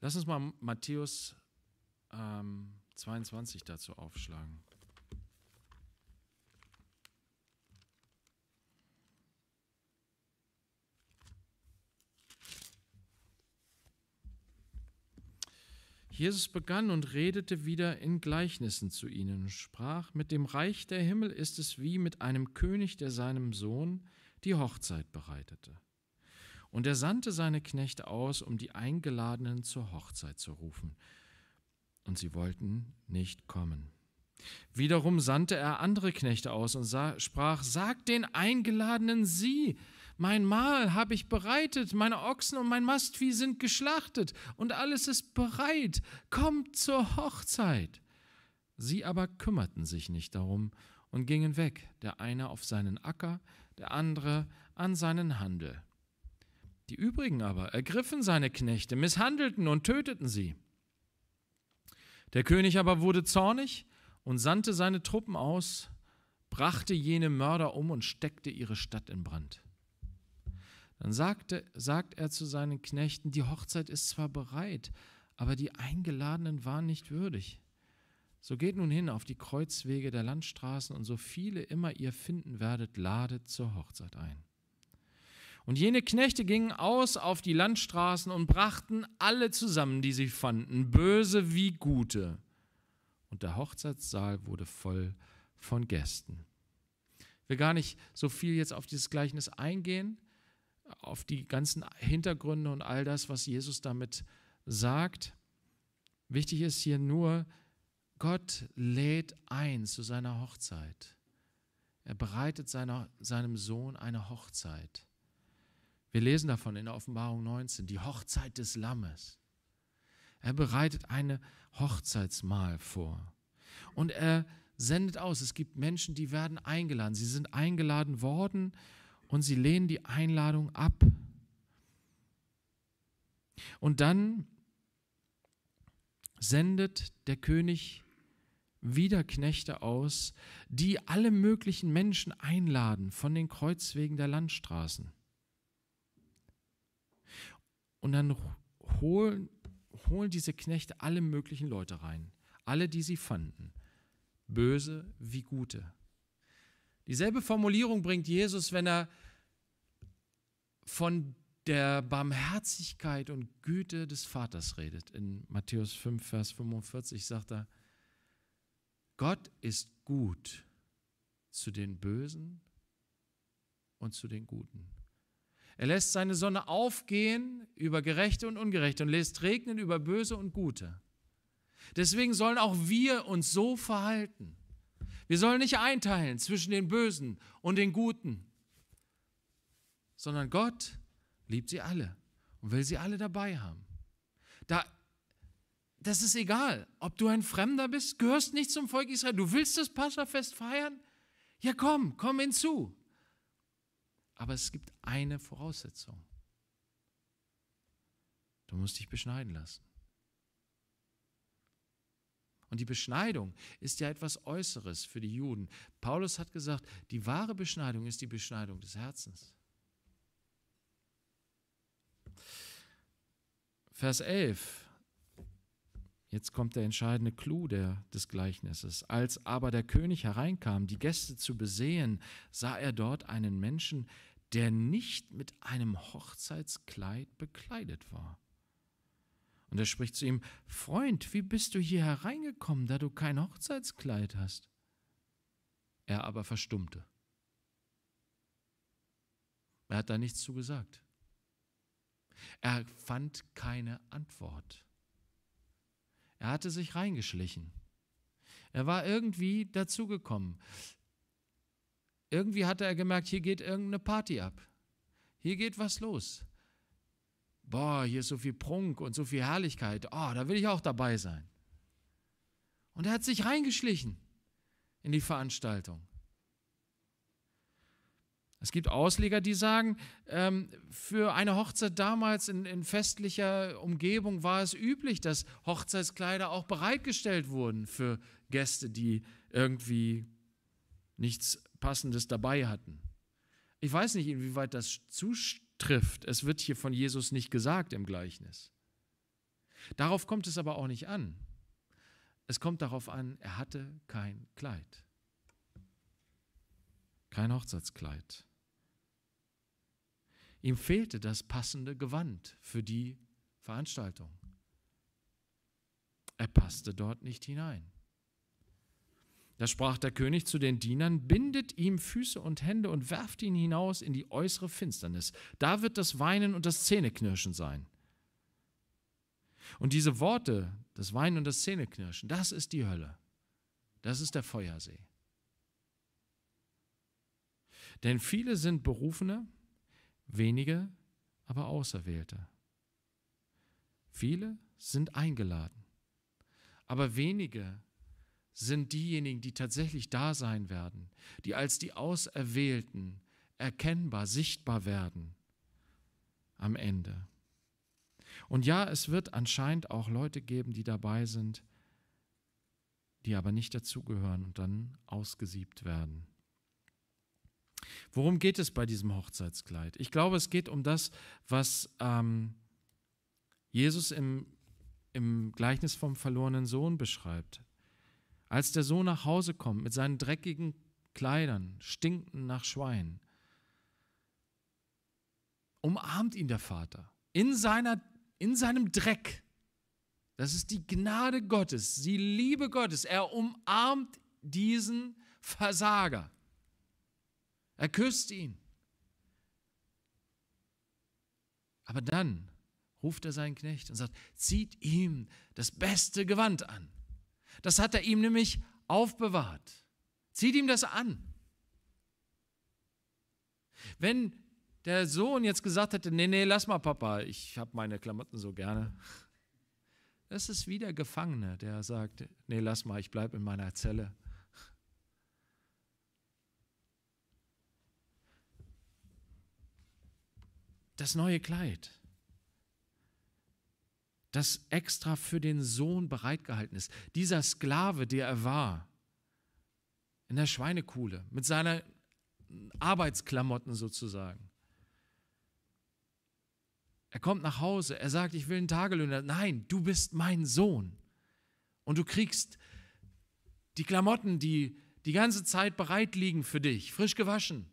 Lass uns mal Matthäus ähm, 22 dazu aufschlagen. Jesus begann und redete wieder in Gleichnissen zu ihnen und sprach, mit dem Reich der Himmel ist es wie mit einem König, der seinem Sohn die Hochzeit bereitete. Und er sandte seine Knechte aus, um die Eingeladenen zur Hochzeit zu rufen. Und sie wollten nicht kommen. Wiederum sandte er andere Knechte aus und sah, sprach, sagt den Eingeladenen sie, mein Mahl habe ich bereitet, meine Ochsen und mein Mastvieh sind geschlachtet und alles ist bereit, kommt zur Hochzeit. Sie aber kümmerten sich nicht darum und gingen weg, der eine auf seinen Acker, der andere an seinen Handel. Die übrigen aber ergriffen seine Knechte, misshandelten und töteten sie. Der König aber wurde zornig und sandte seine Truppen aus, brachte jene Mörder um und steckte ihre Stadt in Brand. Dann sagte, sagt er zu seinen Knechten, die Hochzeit ist zwar bereit, aber die Eingeladenen waren nicht würdig. So geht nun hin auf die Kreuzwege der Landstraßen und so viele immer ihr finden werdet, ladet zur Hochzeit ein. Und jene Knechte gingen aus auf die Landstraßen und brachten alle zusammen, die sie fanden, böse wie gute. Und der Hochzeitssaal wurde voll von Gästen. Ich will gar nicht so viel jetzt auf dieses Gleichnis eingehen, auf die ganzen Hintergründe und all das, was Jesus damit sagt. Wichtig ist hier nur, dass Gott lädt ein zu seiner Hochzeit. Er bereitet seiner, seinem Sohn eine Hochzeit. Wir lesen davon in der Offenbarung 19, die Hochzeit des Lammes. Er bereitet eine Hochzeitsmahl vor. Und er sendet aus. Es gibt Menschen, die werden eingeladen. Sie sind eingeladen worden und sie lehnen die Einladung ab. Und dann sendet der König wieder Knechte aus, die alle möglichen Menschen einladen von den Kreuzwegen der Landstraßen. Und dann holen, holen diese Knechte alle möglichen Leute rein, alle, die sie fanden, böse wie gute. Dieselbe Formulierung bringt Jesus, wenn er von der Barmherzigkeit und Güte des Vaters redet. In Matthäus 5, Vers 45 sagt er, Gott ist gut zu den Bösen und zu den Guten. Er lässt seine Sonne aufgehen über Gerechte und Ungerechte und lässt regnen über Böse und Gute. Deswegen sollen auch wir uns so verhalten. Wir sollen nicht einteilen zwischen den Bösen und den Guten, sondern Gott liebt sie alle und will sie alle dabei haben. Da das ist egal, ob du ein Fremder bist, gehörst nicht zum Volk Israel, du willst das Passafest feiern? Ja, komm, komm hinzu. Aber es gibt eine Voraussetzung. Du musst dich beschneiden lassen. Und die Beschneidung ist ja etwas Äußeres für die Juden. Paulus hat gesagt, die wahre Beschneidung ist die Beschneidung des Herzens. Vers 11. Jetzt kommt der entscheidende Clou der, des Gleichnisses. Als aber der König hereinkam, die Gäste zu besehen, sah er dort einen Menschen, der nicht mit einem Hochzeitskleid bekleidet war. Und er spricht zu ihm, Freund, wie bist du hier hereingekommen, da du kein Hochzeitskleid hast? Er aber verstummte. Er hat da nichts zugesagt. Er fand keine Antwort. Er hatte sich reingeschlichen. Er war irgendwie dazugekommen. Irgendwie hatte er gemerkt, hier geht irgendeine Party ab. Hier geht was los. Boah, hier ist so viel Prunk und so viel Herrlichkeit. Oh, da will ich auch dabei sein. Und er hat sich reingeschlichen in die Veranstaltung. Es gibt Ausleger, die sagen, ähm, für eine Hochzeit damals in, festlicher Umgebung war es üblich, dass Hochzeitskleider auch bereitgestellt wurden für Gäste, die irgendwie nichts Passendes dabei hatten. Ich weiß nicht, inwieweit das zutrifft. Es wird hier von Jesus nicht gesagt im Gleichnis. Darauf kommt es aber auch nicht an. Es kommt darauf an, er hatte kein Kleid kein Hochzeitskleid. Ihm fehlte das passende Gewand für die Veranstaltung. Er passte dort nicht hinein. Da sprach der König zu den Dienern, bindet ihm Füße und Hände und werft ihn hinaus in die äußere Finsternis. Da wird das Weinen und das Zähneknirschen sein. Und diese Worte, das Weinen und das Zähneknirschen, das ist die Hölle. Das ist der Feuersee. Denn viele sind Berufene, wenige aber Auserwählte. Viele sind eingeladen, aber wenige sind diejenigen, die tatsächlich da sein werden, die als die Auserwählten erkennbar, sichtbar werden am Ende. Und ja, es wird anscheinend auch Leute geben, die dabei sind, die aber nicht dazugehören und dann ausgesiebt werden. Worum geht es bei diesem Hochzeitskleid? Ich glaube, es geht um das, was ähm, Jesus im, im Gleichnis vom verlorenen Sohn beschreibt. Als der Sohn nach Hause kommt mit seinen dreckigen Kleidern, stinkend nach Schwein, umarmt ihn der Vater in, seiner, in seinem Dreck. Das ist die Gnade Gottes, die Liebe Gottes. Er umarmt diesen Versager. Er küsst ihn. Aber dann ruft er seinen Knecht und sagt, zieht ihm das beste Gewand an. Das hat er ihm nämlich aufbewahrt. Zieht ihm das an. Wenn der Sohn jetzt gesagt hätte, nee, nee, lass mal Papa, ich habe meine Klamotten so gerne. Das ist wie der Gefangene, der sagt, nee, lass mal, ich bleibe in meiner Zelle. das neue Kleid, das extra für den Sohn bereitgehalten ist. Dieser Sklave, der er war, in der Schweinekuhle, mit seiner Arbeitsklamotten sozusagen. Er kommt nach Hause, er sagt, ich will einen Tagelöhner. Nein, du bist mein Sohn. Und du kriegst die Klamotten, die die ganze Zeit bereit liegen für dich, frisch gewaschen.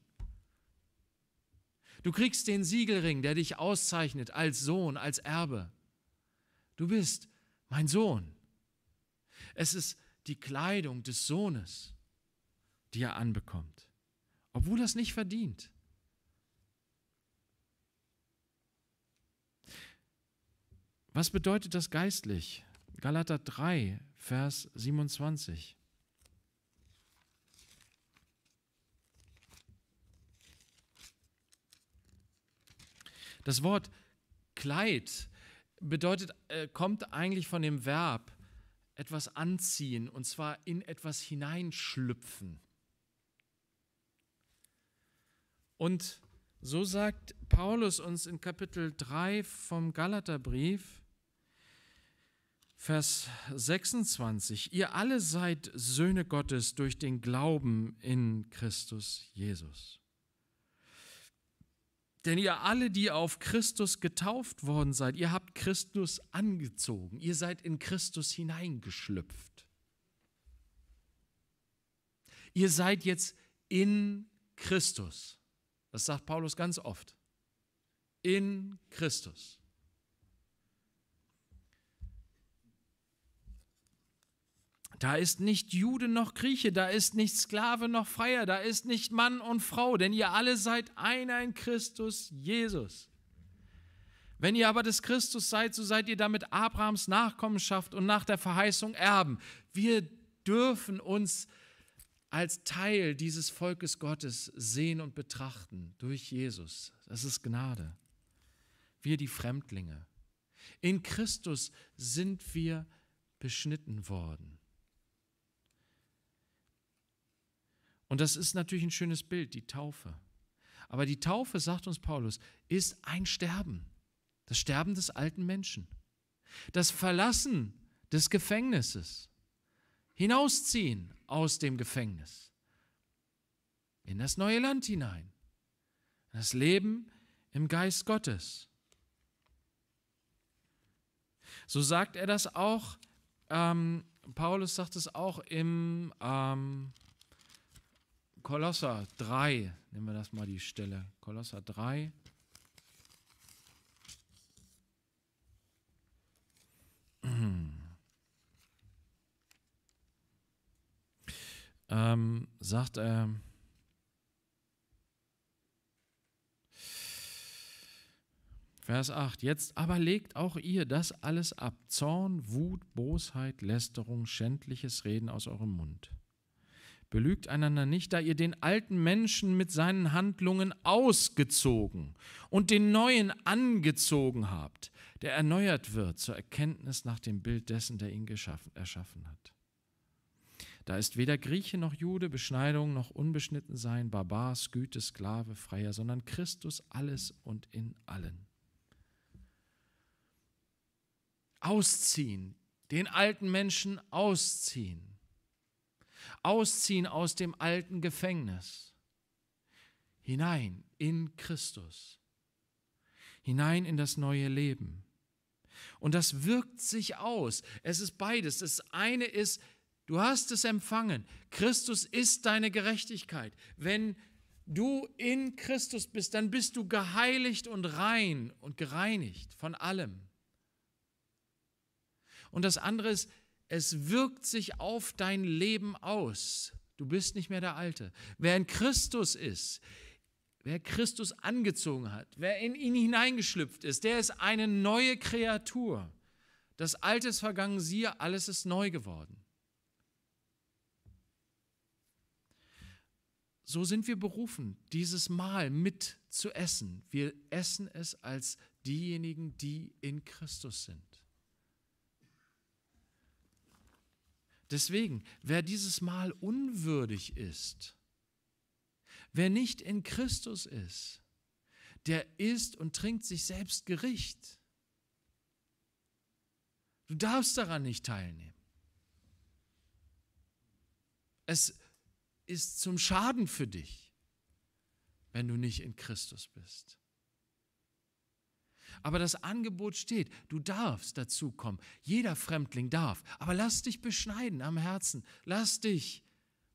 Du kriegst den Siegelring, der dich auszeichnet als Sohn, als Erbe. Du bist mein Sohn. Es ist die Kleidung des Sohnes, die er anbekommt, obwohl er es nicht verdient. Was bedeutet das geistlich? Galater 3, Vers 27. Das Wort Kleid bedeutet, äh, kommt eigentlich von dem Verb etwas anziehen und zwar in etwas hineinschlüpfen. Und so sagt Paulus uns in Kapitel 3 vom Galaterbrief, Vers 26, ihr alle seid Söhne Gottes durch den Glauben in Christus Jesus. Denn ihr alle, die auf Christus getauft worden seid, ihr habt Christus angezogen, ihr seid in Christus hineingeschlüpft. Ihr seid jetzt in Christus. Das sagt Paulus ganz oft. In Christus. Da ist nicht Jude noch Grieche, da ist nicht Sklave noch Freier, da ist nicht Mann und Frau, denn ihr alle seid einer in Christus Jesus. Wenn ihr aber des Christus seid, so seid ihr damit Abrahams Nachkommenschaft und nach der Verheißung Erben. Wir dürfen uns als Teil dieses Volkes Gottes sehen und betrachten durch Jesus. Das ist Gnade. Wir die Fremdlinge. In Christus sind wir beschnitten worden. Und das ist natürlich ein schönes Bild, die Taufe. Aber die Taufe, sagt uns Paulus, ist ein Sterben. Das Sterben des alten Menschen. Das Verlassen des Gefängnisses. Hinausziehen aus dem Gefängnis. In das neue Land hinein. Das Leben im Geist Gottes. So sagt er das auch. Ähm, Paulus sagt es auch im ähm, Kolosser 3, nehmen wir das mal die Stelle. Kolosser 3. Ähm, sagt er, ähm, Vers 8, jetzt aber legt auch ihr das alles ab, Zorn, Wut, Bosheit, Lästerung, schändliches Reden aus eurem Mund Belügt einander nicht, da ihr den alten Menschen mit seinen Handlungen ausgezogen und den neuen angezogen habt, der erneuert wird zur Erkenntnis nach dem Bild dessen, der ihn geschaffen, erschaffen hat. Da ist weder Grieche noch Jude, Beschneidung noch Unbeschnittensein, Barbar, Güte, Sklave, Freier, sondern Christus alles und in allen. Ausziehen, den alten Menschen ausziehen ausziehen aus dem alten Gefängnis, hinein in Christus, hinein in das neue Leben. Und das wirkt sich aus. Es ist beides. Das eine ist, du hast es empfangen. Christus ist deine Gerechtigkeit. Wenn du in Christus bist, dann bist du geheiligt und rein und gereinigt von allem. Und das andere ist, es wirkt sich auf dein Leben aus. Du bist nicht mehr der Alte. Wer in Christus ist, wer Christus angezogen hat, wer in ihn hineingeschlüpft ist, der ist eine neue Kreatur. Das Alte ist vergangen, siehe, alles ist neu geworden. So sind wir berufen, dieses Mahl mit zu essen. Wir essen es als diejenigen, die in Christus sind. Deswegen, wer dieses Mal unwürdig ist, wer nicht in Christus ist, der isst und trinkt sich selbst Gericht. Du darfst daran nicht teilnehmen. Es ist zum Schaden für dich, wenn du nicht in Christus bist. Aber das Angebot steht, du darfst dazukommen. Jeder Fremdling darf. Aber lass dich beschneiden am Herzen. Lass dich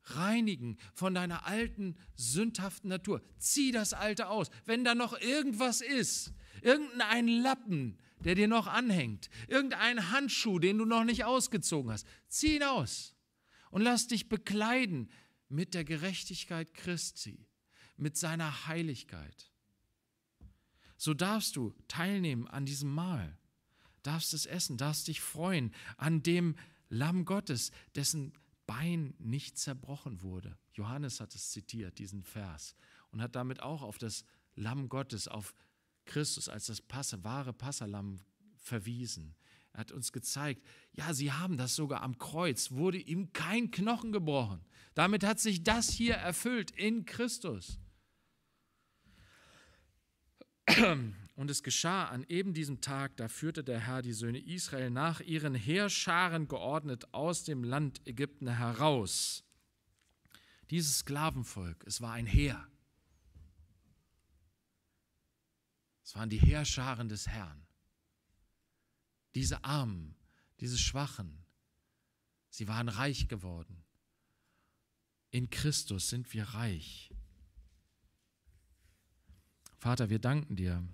reinigen von deiner alten, sündhaften Natur. Zieh das Alte aus. Wenn da noch irgendwas ist, irgendein Lappen, der dir noch anhängt, irgendein Handschuh, den du noch nicht ausgezogen hast, zieh ihn aus und lass dich bekleiden mit der Gerechtigkeit Christi, mit seiner Heiligkeit. So darfst du teilnehmen an diesem Mahl, darfst es essen, darfst dich freuen an dem Lamm Gottes, dessen Bein nicht zerbrochen wurde. Johannes hat es zitiert, diesen Vers, und hat damit auch auf das Lamm Gottes, auf Christus als das Passe, wahre Passerlamm verwiesen. Er hat uns gezeigt, ja, sie haben das sogar am Kreuz, wurde ihm kein Knochen gebrochen. Damit hat sich das hier erfüllt in Christus. Und es geschah an eben diesem Tag, da führte der Herr die Söhne Israel nach ihren Heerscharen geordnet aus dem Land Ägypten heraus. Dieses Sklavenvolk, es war ein Heer. Es waren die Heerscharen des Herrn. Diese Armen, diese Schwachen, sie waren reich geworden. In Christus sind wir reich. Vater, wir danken dir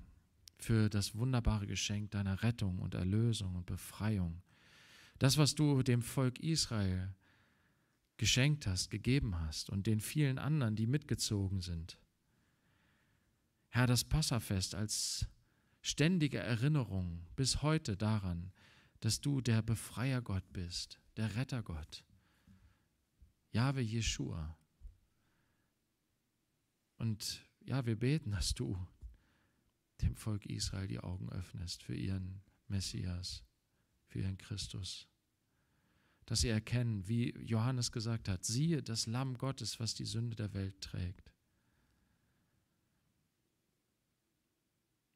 für das wunderbare Geschenk deiner Rettung und Erlösung und Befreiung. Das, was du dem Volk Israel geschenkt hast, gegeben hast und den vielen anderen, die mitgezogen sind. Herr, das Passafest als ständige Erinnerung bis heute daran, dass du der Befreier Gott bist, der Retter Gott, Jahwe Jeschua. Und ja, wir beten, dass du dem Volk Israel die Augen öffnest für ihren Messias, für ihren Christus. Dass sie erkennen, wie Johannes gesagt hat, siehe das Lamm Gottes, was die Sünde der Welt trägt.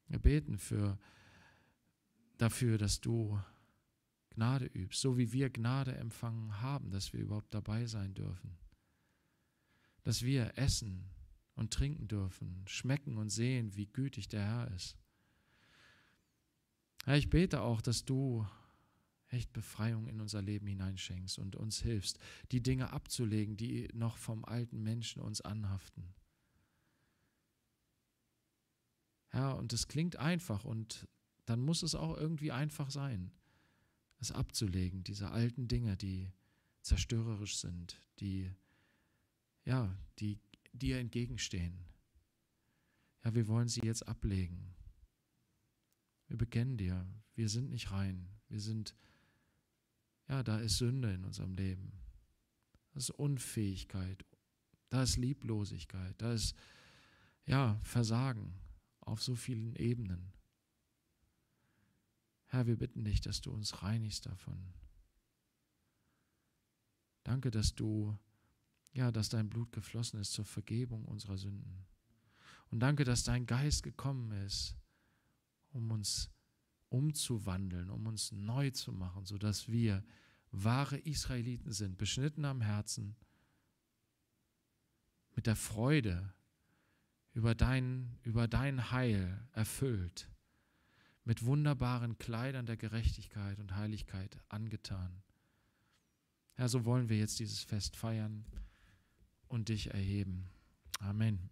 Wir beten für, dafür, dass du Gnade übst, so wie wir Gnade empfangen haben, dass wir überhaupt dabei sein dürfen, dass wir essen und trinken dürfen, schmecken und sehen, wie gütig der Herr ist. Herr, ich bete auch, dass du echt Befreiung in unser Leben hineinschenkst und uns hilfst, die Dinge abzulegen, die noch vom alten Menschen uns anhaften. Herr, und es klingt einfach und dann muss es auch irgendwie einfach sein, es abzulegen, diese alten Dinge, die zerstörerisch sind, die ja, die dir entgegenstehen. Ja, wir wollen sie jetzt ablegen. Wir bekennen dir, wir sind nicht rein. Wir sind, ja, da ist Sünde in unserem Leben. Das ist Unfähigkeit. Da ist Lieblosigkeit. Da ist, ja, Versagen auf so vielen Ebenen. Herr, wir bitten dich, dass du uns reinigst davon. Danke, dass du ja, dass dein Blut geflossen ist zur Vergebung unserer Sünden. Und danke, dass dein Geist gekommen ist, um uns umzuwandeln, um uns neu zu machen, sodass wir wahre Israeliten sind, beschnitten am Herzen, mit der Freude über dein, über dein Heil erfüllt, mit wunderbaren Kleidern der Gerechtigkeit und Heiligkeit angetan. Herr, ja, so wollen wir jetzt dieses Fest feiern und dich erheben. Amen.